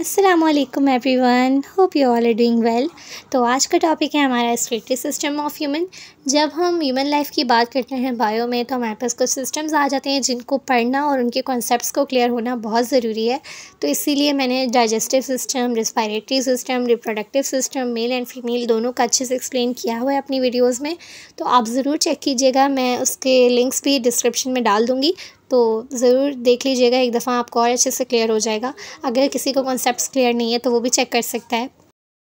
Aslam everyone hope you all are doing well तो आज का टॉपिक है हमारा स्टेटरी सिस्टम ऑफ ह्यूमन जब हम ह्यूमन लाइफ की बात करते हैं बायो में तो हमारे पास कुछ सिस्टम्स आ जाते हैं जिनको पढ़ना और उनके कॉन्सेप्ट्स को क्लियर होना बहुत ज़रूरी है तो इसीलिए मैंने digestive system respiratory system reproductive system male and female दोनों का अच्छे से एक्सप्लेन किया हुआ है अपनी वीडियोज़ में तो आप ज़रूर चेक कीजिएगा मैं उसके लिंक्स भी डिस्क्रिप्शन में डाल दूँगी तो ज़रूर देख लीजिएगा एक दफ़ा आपको और अच्छे से क्लियर हो जाएगा अगर किसी को कॉन्सेप्ट क्लियर नहीं है तो वो भी चेक कर सकता है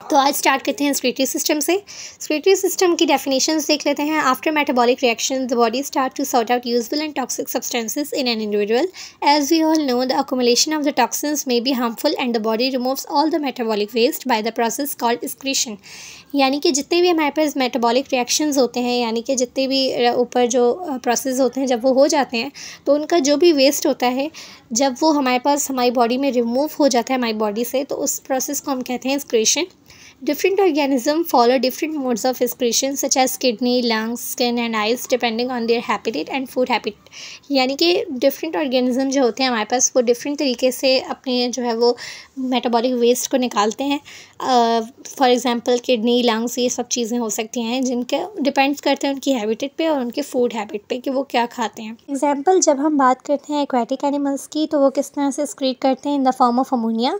तो आज स्टार्ट करते हैं स्क्रेटरी सिस्टम से स्क्रेटरी सिस्टम की डेफिनेशन देख लेते हैं after metabolic reaction the body start to sort out useful and toxic substances in an individual as we all know the accumulation of the toxins may be harmful and the body removes all the metabolic waste by the process called excretion यानी कि जितने भी हमारे पास metabolic reactions होते हैं यानी कि जितने भी ऊपर जो प्रोसेस होते हैं जब वो हो जाते हैं तो उनका जो भी वेस्ट होता है जब वो हमारे पास हमारी बॉडी में रिमूव हो जाता है हमारी बॉडी से तो उस प्रोसेस को हम कहते हैं स्क्रेशन Different organisms follow different modes of excretion such as kidney, lungs, skin and eyes depending on their habitat and food habit. यानी कि different organism जो होते हैं हमारे पास वो different तरीके से अपने जो है वो metabolic waste को निकालते हैं फॉर एग्ज़ाम्पल किडनी लंग्स ये सब चीज़ें हो सकती हैं जिनके डिपेंड्स करते हैं उनकी हैबिटेट पे और उनके फूड हैबिट पे कि वो क्या खाते हैं एग्जाम्पल जब हम बात करते हैं एक्वेटिक एनिमल्स की तो वो किस तरह से स्क्रीट करते हैं in the form of ammonia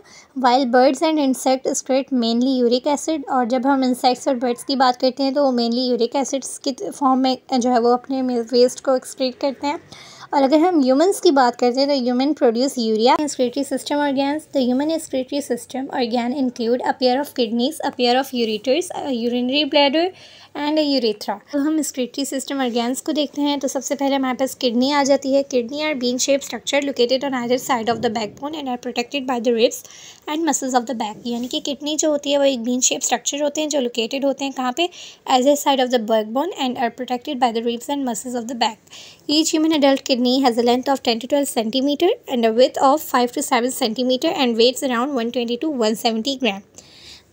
while birds and insect excrete mainly uric acid और जब हम इंसेक्ट्स और बर्ड्स की बात करते हैं तो वो मेनली यूरिक एसिड्स की फॉर्म में जो है वो अपने वेस्ट को एक्सक्रीट करते हैं और अगर हम ह्यूमंस की बात करते हैं तो human produce urea excretory system organs the human excretory system organ include a pair of kidneys a pair of ureters urinary bladder and urethra तो हम एक्सक्रेटरी सिस्टम ऑर्गैन्स को देखते हैं तो सबसे पहले हमारे पास किडनी आ जाती है kidney are bean shape structure located on other side of the backbone and are protected by the ribs and muscles of the back यानी कि किडनी जो होती है वो एक बीन शेप स्ट्रक्चर होते हैं जो लोकेटेड होते हैं कहाँ पे as a side of the backbone and are protected by the ribs and muscles of the back Each human adult kidney has a length of 10 to 12 centimeter and a width of 5 to 7 centimeter and weighs around 120 to 170 gram.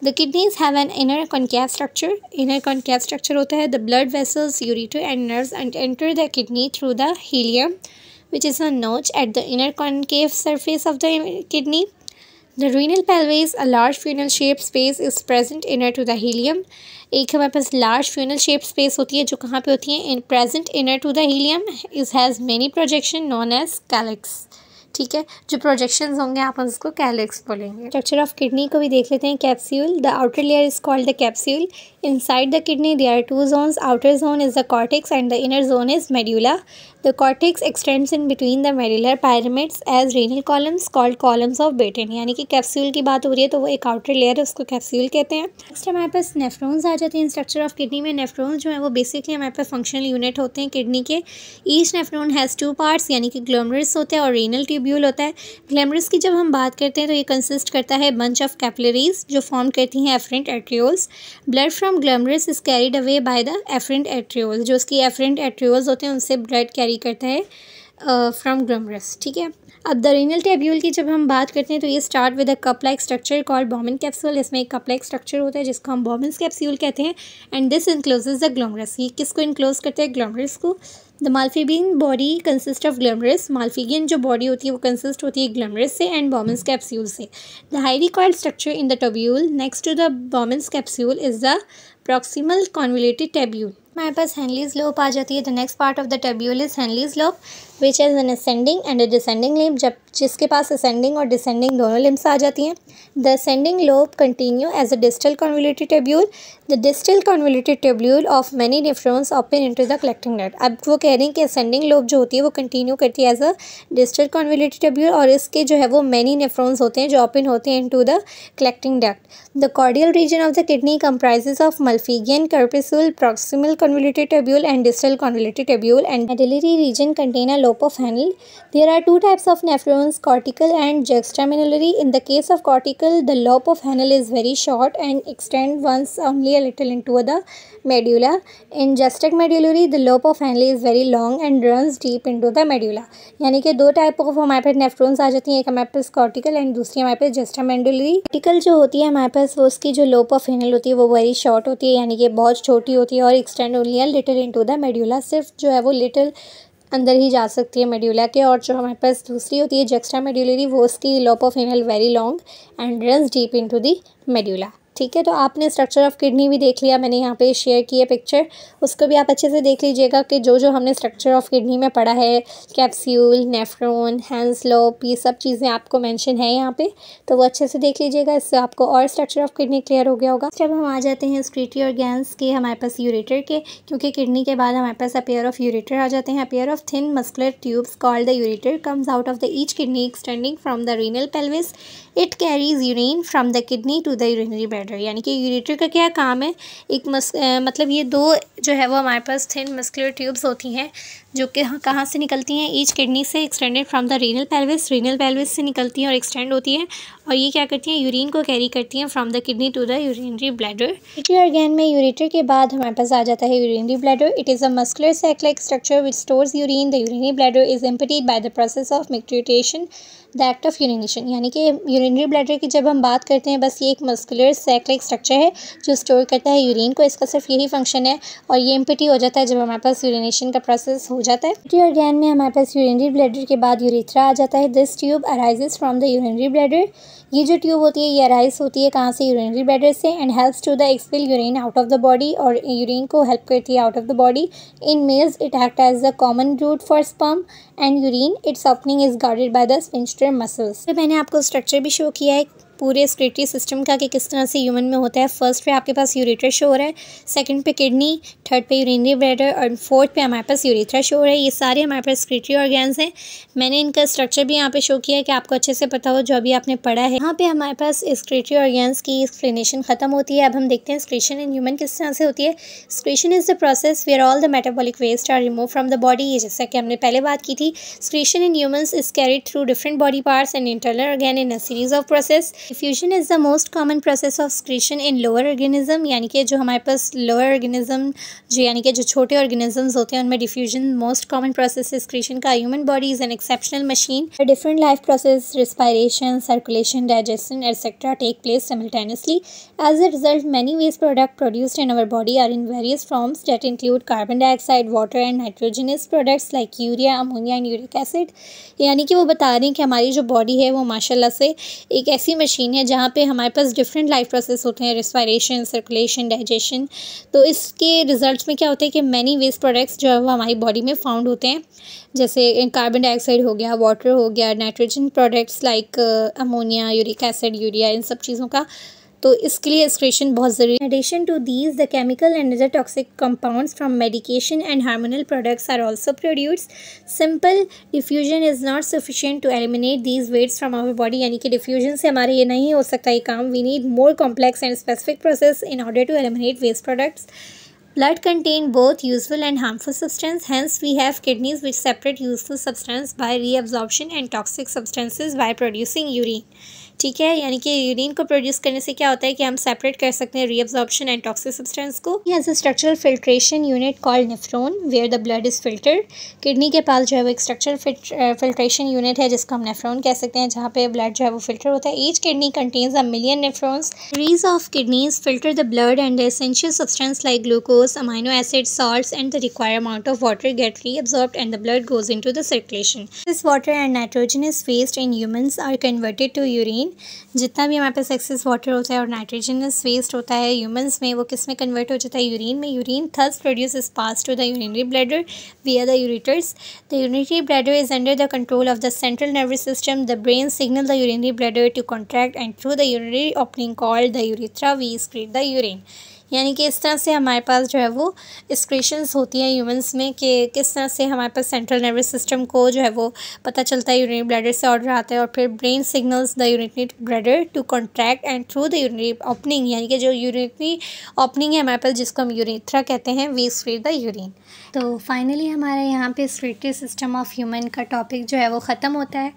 The kidneys have an inner concave structure. Inner concave structure होता है the blood vessels, ureter and nerves and enter the kidney through the helium which is a notch at the inner concave surface of the kidney. The renal pelvis a large funnel shape space is present inner to the hilum एक हमारे पास large funnel shape space होती है जो कहाँ पे होती है in present inner to the hilum is has many projection known as calyx ठीक है जो प्रोजेक्शन होंगे आप उसको कैलिक्स बोलेंगे स्ट्रक्चर ऑफ किडनी को भी देख लेते हैं capsule the outer layer is called the capsule Inside the kidney, there are two zones. Outer zone is the cortex and the inner zone is medulla. The cortex extends in between the medular pyramids as renal columns called columns of Batten. यानी कि capsule की बात हो रही है तो वो एक आउटर लेयर है उसको कैप्सूल कहते हैं नेक्स्ट हमारे पास नेफ्रॉन्स आ जाते हैं स्ट्रक्चर ऑफ किडनी में नेफ्रॉन्स जो है वो बेसिकली हमारे पास फंक्शनल यूनिट होते हैं किडनी के each nephron has two parts यानी कि ग्लोमरस होता है और रेनल ट्यूब्यूल होता है ग्लोमरस की जब हम बात करते हैं तो ये कंसिस्ट करता है बंच ऑफ कैपलरीज जो फॉर्म करती हैं afferent arterioles blood from from glomerulus is carried away by the efferent arterioles जो उसकी एफरेंट एट्रियोल्स होते हैं उनसे ब्लड कैरी करता है फ्रॉम ग्लैमरस ठीक है अब द रेनल टेब्यूल की जब हम बात करते हैं तो ये start with a cup like structure call Bowman capsule इसमें एक कप लाइक स्ट्रक्चर होता है जिसको हम बॉमिन कैप्सूल कहते हैं and this encloses the glomerulus ये किसको इंक्लोज करते हैं ग्लोमरस को the Malpighian body consist of glomerulus Malpighian जो बॉडी होती है वो कंसिस्ट होती है ग्लैमरस से एंड बॉमेंस कैप्स्यूल से the highly coiled structure in the tubule next to the Bowman's capsule is the proximal convoluted tubule हमारे पास हैंडलीज लोप आ जाती है the next part of the tubule is Henle's loop which has an ascending and a descending limb जब जिसके पास ascending और descending दोनों लिम्ब्स आ जाती हैं the ascending loop continue as a distal convoluted tubule the distal convoluted tubule of many difference open into the collecting net अब वो कह रहे हैं कि असेंडिंग लोब जो होती है वो कंटिन्यू करती है as a distal convoluted tubule और इसके जो है वो मेनी नेफ्रॉन्स होते हैं जो ओपन होते हैं into the collecting duct the cortical region of the kidney comprises of Malpighian corpuscle proximal convoluted tubule and distal convoluted tubule and medullary region contain of lopofenil. There are two types of nephrons, cortical and juxtamedullary. In the case of cortical, the lobe of lopofenil is very short and extend once only a little into the medulla. In juxtamedullary, the lobe of lopofenil is very long and runs deep into the medulla. yani ke do यानी कि दो type of हमारे पास nephrons आ जाती हैं एक हमारे पास cortical and दूसरी cortical jo hoti hai hamare होती wo uski jo lobe of जो hoti hai wo very short hoti hai yani ke bahut choti hoti hai aur extend only a little into the medulla sirf jo hai wo little अंदर ही जा सकती है medulla के और जो हमारे पास दूसरी होती है जेक्स्ट्रा मेड्यूलरी वो उसकी of loop of Henle very long and run deep into the medulla ठीक है तो आपने स्ट्रक्चर ऑफ किडनी भी देख लिया मैंने यहाँ पे शेयर की है पिक्चर उसको भी आप अच्छे से देख लीजिएगा कि जो जो हमने स्ट्रक्चर ऑफ किडनी में पढ़ा है कैप्स्यूल नेफ्रोन हैंसलोप ये सब चीज़ें आपको मैंशन है यहाँ पे तो वो अच्छे से देख लीजिएगा इससे आपको और स्ट्रक्चर ऑफ किडनी क्लियर हो गया होगा जब हम आ जाते हैं स्क्रीटी और गैंस के हमारे पास यूरेटर के क्योंकि किडनी के बाद हमारे पास अपेयर ऑफ यूरेटर आ जाते हैं a pair of thin muscular tubes called the ureter comes out of the each kidney extending from the renal pelvis it carries urine from the kidney to the urinary bladder यानी कि ureter का क्या काम है एक मस मतलब ये दो जो है वो हमारे पास थिन मस्कुलर ट्यूब्स होती हैं जो कि कहाँ से निकलती हैं ईच किडनी से extended from the renal pelvis renal pelvis से निकलती हैं और एक्सटेंड होती है और ये क्या करती हैं यूरिन को कैरी करती हैं from the kidney to the urinary bladder ureter organ में यूरेटर के बाद हमारे पास आ जाता है urinary bladder it is a muscular sac like structure which stores urine the urinary bladder is emptied by the process of micturition the act of urination यानी कि यूरिनरी ब्लैडर की जब हम बात करते हैं बस ये एक मस्कुलर सेक्लाइक स्ट्रक्चर है जो स्टोर करता है यूरिन को इसका सिर्फ यही फंक्शन है और ये एम्पटी हो जाता है जब हमारे पास यूरिनेशन का प्रोसेस हो जाता है पिटी ऑर्गेन में हमारे पास यूरिनरी ब्लैडर के बाद यूरिथ्रा आ जाता है this tube arises from the urinary bladder ये जो ट्यूब होती है ये अराइज होती है कहाँ से यूरिनरी ब्लैडर से and helps to the expel urine out of the body और यूरिन को हेल्प करती है out of the body in males it act as the common route for sperm and urine its opening is guarded by the sphincter muscles मैंने आपको structure भी show किया है पूरे स्क्रेटरी सिस्टम का कि किस तरह से ह्यूमन में होता है फर्स्ट पे आपके पास यूरेट्रा शो हो रहा है सेकंड पे किडनी थर्ड पे यूरिनरी ब्लैडर और फोर्थ पे हमारे पास यूरेट्रा शो हो रहा है ये सारे हमारे पास स्क्रेटरी ऑर्गेन्स हैं मैंने इनका स्ट्रक्चर भी यहाँ पर शो किया है कि आपको अच्छे से पता हो जो अभी आपने पढ़ा है यहाँ पर हमारे पास स्क्रेटरी ऑर्गेन्स की एक्सप्लेनेशन खत्म होती है अब हम देखते हैं स्क्रेशन इन ह्यूमन किस तरह से होती है excretion is the process where all the metabolic waste are remove from the body ये जैसा कि हमने पहले बात की थी excretion in humans is carried through different body parts and internal organ in a series of process diffusion is the most common process of excretion in lower organism यानी कि जो हमारे पास लोअर ऑर्गेनिज्म जो यानी कि जो छोटे ऑर्गेनिजम्स होते हैं उनमें diffusion most common process excretion का human body is an exceptional machine different life process respiration circulation digestion etcetera take place simultaneously as a result many waste product produced in our body are in various forms that include carbon dioxide water and nitrogenous products like urea ammonia and uric acid यानी कि वो बता रहे हैं कि हमारी जो body है वो माशाला से एक ऐसी मशीन मशीन है जहाँ पे हमारे पास डिफरेंट लाइफ प्रोसेस होते हैं रिस्पायरेशन सर्कुलेशन डाइजेशन तो इसके रिजल्ट्स में क्या होते हैं कि मैनी वेस्ट प्रोडक्ट्स जो है वो हमारी बॉडी में फाउंड होते हैं जैसे कार्बन डाइऑक्साइड हो गया वाटर हो गया nitrogen products like ammonia uric acid urea इन सब चीज़ों का तो इसके लिए एक्सक्रेशन बहुत ज़रूरी है addition to these the chemical and other toxic compounds from medication and hormonal products are also produce simple diffusion is not sufficient to eliminate these wastes from our body यानी कि डिफ्यूजन से हमारे ये नहीं हो सकता ये काम we need more complex and specific process in order to eliminate waste products blood contain both useful and harmful substance hence we have kidneys which separate useful substance by reabsorption and toxic substances by producing urine ठीक है यानी कि urine को produce करने से क्या होता है कि हम सेपरेट कर सकते हैं रीअब्जॉर्प्शन एंड टॉक्सिक सब्सटेंस को ये as a structural filtration unit called nephron where the blood is filter kidney के पास जो है वो एक स्ट्रक्चरल फिल्ट्रेशन यूनिट है जिसको हम नेफ्रोन कह सकते हैं जहाँ पे ब्लड जो है वो फिल्टर होता है each kidney contains a million nephrons these of kidneys filter the blood and the essential substance like glucose amino acid salt and the require amount of water get reabsorb and the blood goes into the circulation this water and nitrogenous waste in humans are converted to urine human जितना भी हमारे पास excess water होता है और nitrogenous waste होता है humans में वो किस में कन्वर्ट हो जाता है यूरिन में urine thus produce is pass to the urinary bladder via the ureters the urinary bladder is under the control of the central nervous system the brain signal the urinary bladder to contract and through the urinary opening called the urethra we excrete the urine यानी कि इस तरह से हमारे पास जो है वो स्क्रेशंस होती हैं ह्यूमंस में कि किस तरह से हमारे पास सेंट्रल नर्वस सिस्टम को जो है वो पता चलता है यूरिनरी ब्लैडर से ऑर्डर आता है और फिर brain signals the urinary bladder to contract and through the urinary opening यानी कि जो यूरिनरी ओपनिंग है हमारे पास जिसको हम यूरिथ्रा कहते हैं वी स्वीट द यूरिन तो फाइनली हमारे यहाँ पे स्वीटरी सिस्टम ऑफ ह्यूमन का टॉपिक जो है वो ख़त्म होता है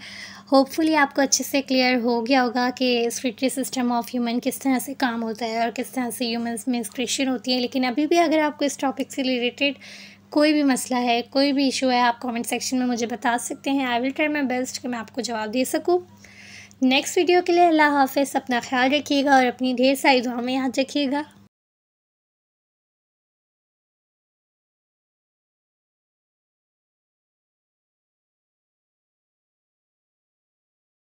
होपफुली आपको अच्छे से क्लियर हो गया होगा कि स्क्रिटरी सिस्टम ऑफ ह्यूमन किस तरह से काम होता है और किस तरह से ह्यूमंस में स्क्रिशन होती है लेकिन अभी भी अगर आपको इस टॉपिक से रिलेटेड कोई भी मसला है कोई भी इशू है आप कमेंट सेक्शन में मुझे बता सकते हैं I will try my best कि मैं आपको जवाब दे सकूँ नेक्स्ट वीडियो के लिए अल्लाह हाफ़ अपना ख्याल रखिएगा और अपनी ढेर सारी दुआ में याद रखिएगा